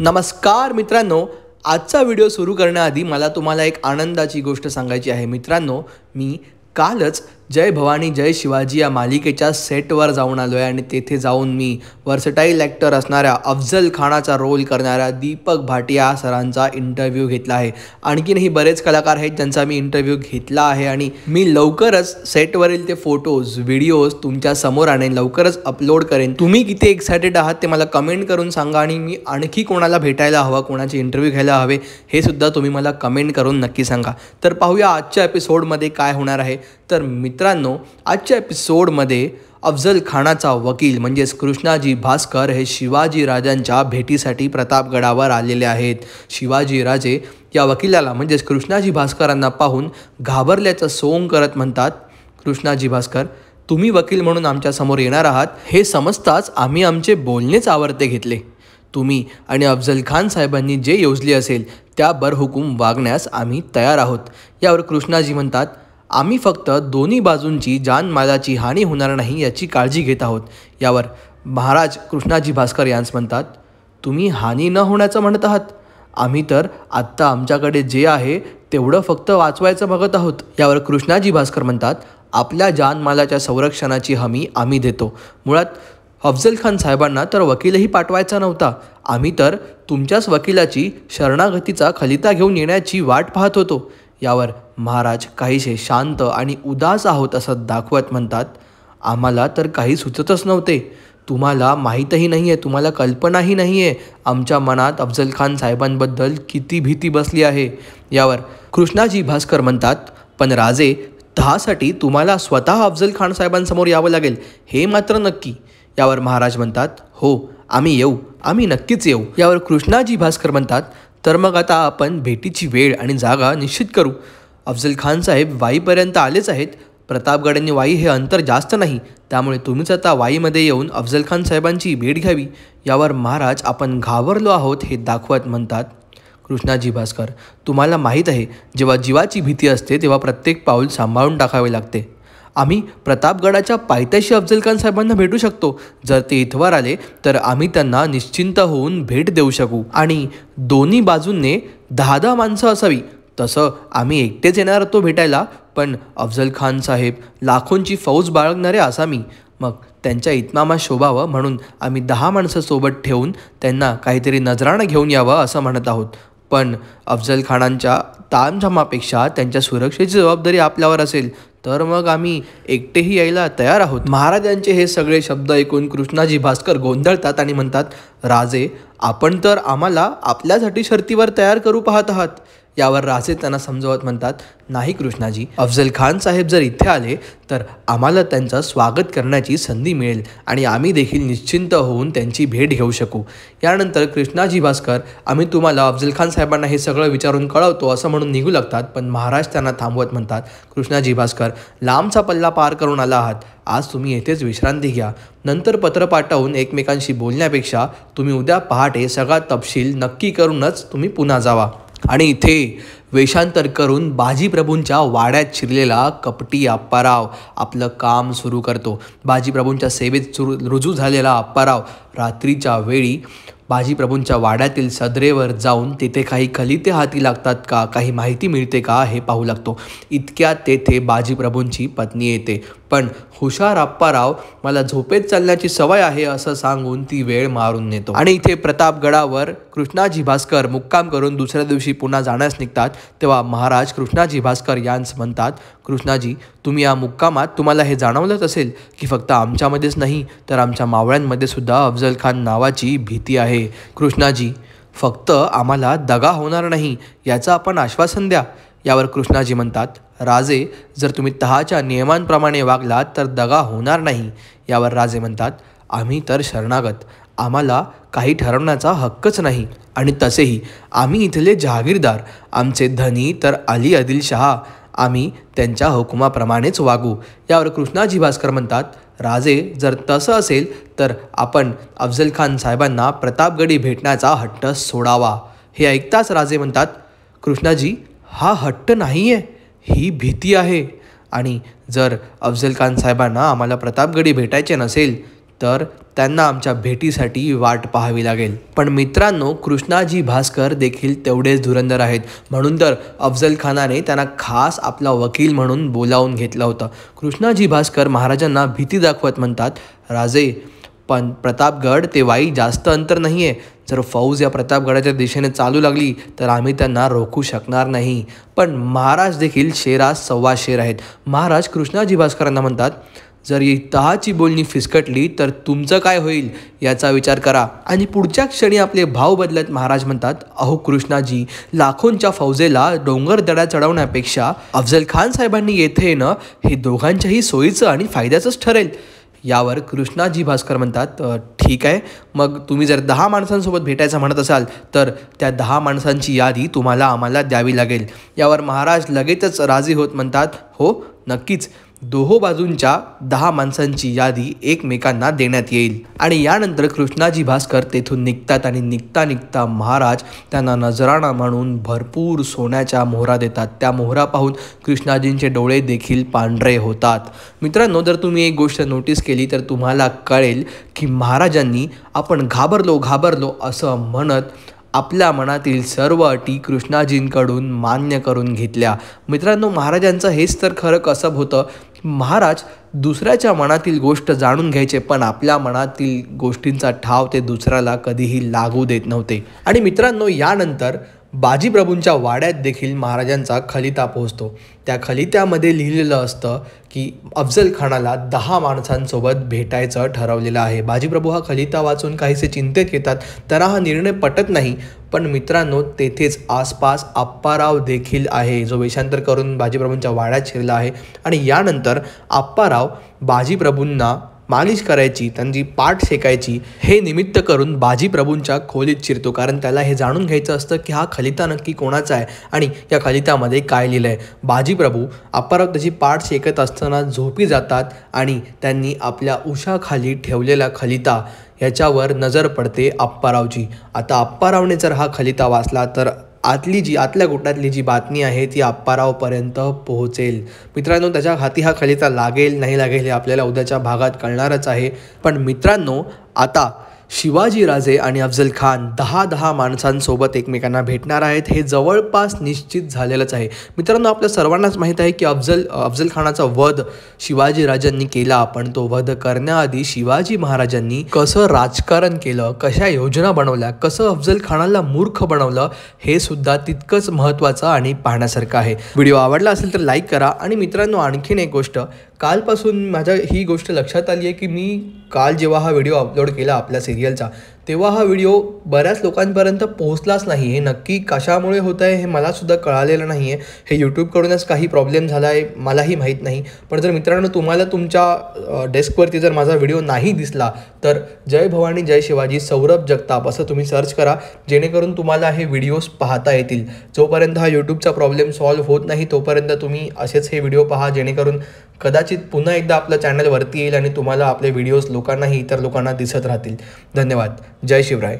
नमस्कार मित्रांनो आजचा व्हिडिओ सुरू करण्याआधी मला तुम्हाला एक आनंदाची गोष्ट सांगायची आहे मित्रांनो मी कालच जय भवानी जय शिवाजी या मालिकेच्या सेटवर जाऊन आलो आहे आणि तेथे जाऊन मी वर्सटाईल ॲक्टर असणाऱ्या अफजल खानाचा रोल करणाऱ्या दीपक भाटिया सरांचा इंटरव्ह्यू घेतला आहे आणखीनही बरेच कलाकार आहेत ज्यांचा मी इंटरव्ह्यू घेतला आहे आणि मी लवकरच सेटवरील ते फोटोज व्हिडिओज तुमच्या समोर आणेन लवकरच अपलोड करेन तुम्ही किती एक्सायटेड आहात ते मला कमेंट करून सांगा आणि मी आणखी कोणाला भेटायला हवा कोणाचे इंटरव्ह्यू घ्यायला हवे हे सुद्धा तुम्ही मला कमेंट करून नक्की सांगा तर पाहूया आजच्या एपिसोडमध्ये काय होणार आहे तर मी मित्रांनो आजच्या एपिसोडमध्ये अफजल खानाचा वकील म्हणजेच कृष्णाजी भास्कर हे शिवाजी राजांच्या भेटीसाठी प्रतापगडावर आलेले आहेत शिवाजी राजे या वकिलाला म्हणजेच कृष्णाजी भास्करांना पाहून घाबरल्याचं सोंग करत म्हणतात कृष्णाजी भास्कर तुम्ही वकील म्हणून आमच्यासमोर येणार आहात हे समजताच आम्ही आमचे बोलणेच आवर्ते घेतले तुम्ही आणि अफजल खान साहेबांनी जे योजले असेल त्या बरहुकूम वागण्यास आम्ही तयार आहोत यावर कृष्णाजी म्हणतात आम्ही फक्त दोन्ही बाजूंची जानमालाची हानी होणार नाही याची काळजी घेत आहोत यावर महाराज कृष्णाजी भास्कर यांस म्हणतात तुम्ही हानी न होण्याचं म्हणत आहात आम्ही तर आत्ता आमच्याकडे जे आहे तेवढं फक्त वाचवायचं बघत आहोत यावर कृष्णाजी भास्कर म्हणतात आपल्या जानमालाच्या संरक्षणाची हमी आम्ही देतो मुळात अफजल खान साहेबांना तर वकीलही पाठवायचा नव्हता आम्ही तर तुमच्याच वकिलाची शरणागतीचा खलिता घेऊन येण्याची वाट पाहत होतो यावर महाराज काहीसे शांत आणि उदास आहोत असं दाखवत म्हणतात आम्हाला तर काही सुचतच नव्हते तुम्हाला माहीतही नाही आहे तुम्हाला कल्पनाही नाही आहे आमच्या मनात अफजल खान साहेबांबद्दल किती भीती बसली आहे यावर कृष्णाजी भास्कर म्हणतात पण राजे दहासाठी तुम्हाला स्वतः अफजल खान साहेबांसमोर यावं लागेल हे मात्र नक्की यावर महाराज म्हणतात हो आम्ही येऊ आम्ही नक्कीच येऊ यावर कृष्णाजी भास्कर म्हणतात तर मग आता आपण भेटीची वेळ आणि जागा निश्चित करू अफजल खान साहेब वाईपर्यंत आलेच आहेत प्रतापगड आणि वाई हे अंतर जास्त नाही त्यामुळे तुम्हीच आता वाईमध्ये येऊन अफजल खान साहेबांची भेट घ्यावी यावर महाराज आपण घाबरलो आहोत हे दाखवत म्हणतात कृष्णाजी भास्कर तुम्हाला माहीत आहे जेव्हा जीवाची भीती असते तेव्हा प्रत्येक पाऊल सांभाळून टाकावे लागते आम्ही प्रतापगडाच्या पायथ्याशी अफजल खान साहेबांना भेटू शकतो जर ते इथवर आले तर आम्ही त्यांना निश्चिंत होऊन भेट देऊ शकू आणि दोन्ही बाजूंनी दहा दहा माणसं असावी तसं आम्ही एकटेच येणार तो भेटायला पण अफजल खान साहेब लाखोंची फौज बाळगणारे मी मग त्यांच्या इतमामा शोभावं म्हणून आम्ही दहा माणसं सोबत ठेवून त्यांना काहीतरी नजराणं घेऊन यावं असं म्हणत आहोत पण अफजल खानांच्या तामझामापेक्षा त्यांच्या सुरक्षेची जबाबदारी आपल्यावर असेल तर मग आम्ही एकटेही यायला तयार आहोत महाराजांचे हे सगळे शब्द ऐकून कृष्णाजी भास्कर गोंधळतात आणि म्हणतात राजे आपण तर आम्हाला आपल्यासाठी शर्तीवर तयार करू पाहत आहात यावर राजे त्यांना समजवत म्हणतात नाही कृष्णाजी अफजल खान साहेब जर इथे आले तर आम्हाला त्यांचं स्वागत करण्याची संधी मिळेल आणि आम्ही देखील निश्चिंत होऊन त्यांची भेट घेऊ शकू यानंतर कृष्णाजी भास्कर आम्ही तुम्हाला अफजल खान साहेबांना हे सगळं विचारून कळवतो असं म्हणून निघू लागतात पण महाराज त्यांना थांबवत म्हणतात कृष्णाजी भास्कर लांबचा पल्ला पार करून आला आहात आज तुम्ही येथेच विश्रांती घ्या नंतर पत्र पाठवून एकमेकांशी बोलण्यापेक्षा तुम्ही उद्या पहाटे सगळा तपशील नक्की करूनच तुम्ही पुन्हा जावा आणि इथे वेषांतर करून बाजीप्रभूंच्या वाड्यात शिरलेला कपटी अप्पाराव आपलं काम सुरू करतो बाजीप्रभूंच्या सेवेत सुरू रुजू झालेला अप्पाराव रात्रीच्या वेळी बाजीप्रभूंच्या वाड्यातील सदरेवर जाऊन तिथे काही खलिते हाती लागतात का काही माहिती मिळते का हे पाहू लागतो इतक्या तेथे बाजीप्रभूंची पत्नी येते पण हुशार आप्पाराव मला झोपेत चालण्याची सवय आहे असं सांगून ती वेळ मारून नेतो आणि इथे प्रतापगडावर कृष्णाजी भास्कर मुक्काम करून दुसऱ्या दिवशी पुन्हा जाण्यास निघतात तेव्हा महाराज कृष्णाजी भास्कर यांस म्हणतात कृष्णाजी तुम्ही या मुक्कामात तुम्हाला हे जाणवलंच असेल की फक्त आमच्यामध्येच नाही तर आमच्या मावळ्यांमध्ये सुद्धा अफजल खान नावाची भीती आहे कृष्णाजी फक्त आम्हाला दगा होणार नाही याचं आपण आश्वासन द्या यावर कृष्णाजी म्हणतात राजे जर तुम्ही तहाच्या नियमांप्रमाणे वागलात तर दगा होणार नाही यावर राजे म्हणतात आम्ही तर शरणागत आम्हाला काही ठरवण्याचा हक्कच नाही आणि तसेही आम्ही इथले जहागीरदार आमचे धनी तर अली आदिल आम्ही त्यांच्या हुकुमाप्रमाणेच वागू यावर कृष्णाजी भास्कर म्हणतात राजे जर तसं असेल तर आपण अफजल खान साहेबांना प्रतापगडी भेटण्याचा हट्ट सोडावा हे ऐकताच राजे म्हणतात कृष्णाजी हा हट्ट नाही आहे ही भीती आहे आणि जर अफजल खान साहेबांना आम्हाला प्रतापगडी भेटायचे नसेल तर त्यांना आमच्या भेटीसाठी वाट पाहावी लागेल पण मित्रांनो कृष्णाजी भास्कर देखील तेवढेच धुरंदर आहेत म्हणून तर अफजल खानाने त्यांना खास आपला वकील म्हणून बोलावून घेतलं होतं कृष्णाजी भास्कर महाराजांना भीती दाखवत म्हणतात राजे पण प्रतापगड ते वाई जास्त अंतर नाही आहे जर फौज या प्रतापगडाच्या दिशेने चालू लागली तर आम्ही त्यांना रोखू शकणार नाही पण महाराज देखील शेरास सव्वा शेर आहेत महाराज कृष्णाजी भास्करांना म्हणतात जर ही तहाची बोलणी फिसकटली तर तुमचं काय होईल याचा विचार करा आणि पुढच्या क्षणी आपले भाव बदलत महाराज म्हणतात अहो कृष्णाजी लाखोंच्या फौजेला डोंगर दडा चढवण्यापेक्षा अफजल खान साहेबांनी येथे येणं हे दोघांच्याही सोयीचं आणि फायद्याचंच ठरेल यावर कृष्णाजी भास्कर म्हणतात ठीक आहे मग तुम्ही जर दहा माणसांसोबत भेटायचं म्हणत असाल तर त्या दहा माणसांची यादी तुम्हाला आम्हाला द्यावी लागेल यावर महाराज लगेचच राजी होत म्हणतात हो नक्कीच दोहो बाजूंच्या दहा माणसांची यादी एकमेकांना देण्यात येईल आणि यानंतर कृष्णाजी भास्कर तेथून निघतात आणि निघता निघता महाराज त्यांना नजराणा म्हणून भरपूर सोन्याच्या मोहरा देतात त्या मोहरा पाहून कृष्णाजींचे डोळे देखील पांढरे होतात मित्रांनो जर तुम्ही एक गोष्ट नोटीस केली तर तुम्हाला कळेल की महाराजांनी आपण घाबरलो घाबरलो असं म्हणत आपल्या मनातील सर्व अटी कृष्णाजींकडून मान्य करून घेतल्या मित्रांनो महाराजांचं हेच तर खरं कसब होतं महाराज दुसऱ्याच्या मनातील गोष्ट जाणून घ्यायचे पण आपल्या मनातील गोष्टींचा ठाव ते दुसऱ्याला कधीही लागू देत नव्हते आणि मित्रांनो यानंतर बाजीप्रभूंच्या वाड्यात देखील महाराजांचा खलिता पोहोचतो त्या खलित्यामध्ये लिहिलेलं असतं की अफजल खानाला दहा माणसांसोबत भेटायचं ठरवलेलं आहे बाजीप्रभू हा खलिता वाचून काहीसे चिंतेत येतात त्यांना हा निर्णय पटत नाही पण मित्रांनो तेथेच आसपास आप्पाराव देखील आहे जो वेषांतर करून बाजीप्रभूंच्या वाड्यात शिरला आहे आणि यानंतर आप्पाराव बाजीप्रभूंना मालिश करायची त्यांची पाठ शेकायची हे निमित्त करून बाजीप्रभूंच्या खोलीत शिरतो कारण त्याला हे जाणून घ्यायचं असतं की हा खलिता नक्की कोणाचा आहे आणि या खलितामध्ये काय लिहिलं आहे बाजीप्रभू अपराव त्याची पाठ शेकत असताना झोपी जातात आणि त्यांनी आपल्या उशाखाली ठेवलेला खलिता याच्यावर नजर पडते आप्पारावची आता अप्पारावने जर हा खलिता वाचला तर आतली जी आतल्या गोटातली जी बातमी आहे ती आप्पारावपर्यंत पोहोचेल मित्रांनो त्याच्या हाती हा खलिता लागेल नाही लागेल हे आपल्याला उद्याच्या भागात कळणारच आहे पण मित्रांनो आता शिवाजीराजे आणि अफजल खान दहा दहा माणसांसोबत एकमेकांना भेटणार आहेत हे जवळपास निश्चित झालेलंच आहे मित्रांनो आपल्या सर्वांनाच माहीत आहे की अफजल अफजल खानाचा वध शिवाजीराजांनी केला पण तो वध करण्याआधी शिवाजी महाराजांनी कसं राजकारण केलं कशा योजना बनवल्या कसं अफजल खानाला मूर्ख बनवलं हे सुद्धा तितकंच महत्त्वाचं आणि पाहण्यासारखं आहे व्हिडिओ आवडला असेल तर लाईक करा आणि मित्रांनो आणखीन एक गोष्ट कालपासून माझ्या ही गोष्ट लक्षात आली आहे की मी काल जेव्हा हा व्हिडिओ अपलोड केला आपल्या सिरियलचा तेव्हा हा व्हिडिओ बऱ्याच लोकांपर्यंत पोहोचलाच नाही हे नक्की कशामुळे होत आहे हे मलासुद्धा कळालेलं नाही आहे हे यूट्यूबकडूनच काही प्रॉब्लेम झाला आहे मलाही माहीत नाही पण जर मित्रांनो तुम्हाला तुमच्या डेस्कवरती जर माझा व्हिडिओ नाही दिसला तर जय भवानी जय शिवाजी सौरभ जगताप असं तुम्ही सर्च करा जेणेकरून तुम्हाला हे व्हिडिओज पाहता येतील जोपर्यंत हा यूट्यूबचा प्रॉब्लेम सॉल्व्ह होत नाही तोपर्यंत तुम्ही असेच हे व्हिडिओ पहा जेणेकरून कदाचित पुन्हा एकदा आपलं चॅनलवरती येईल आणि तुम्हाला आपले व्हिडिओज लोकांनाही इतर लोकांना दिसत राहतील धन्यवाद जय शिवराय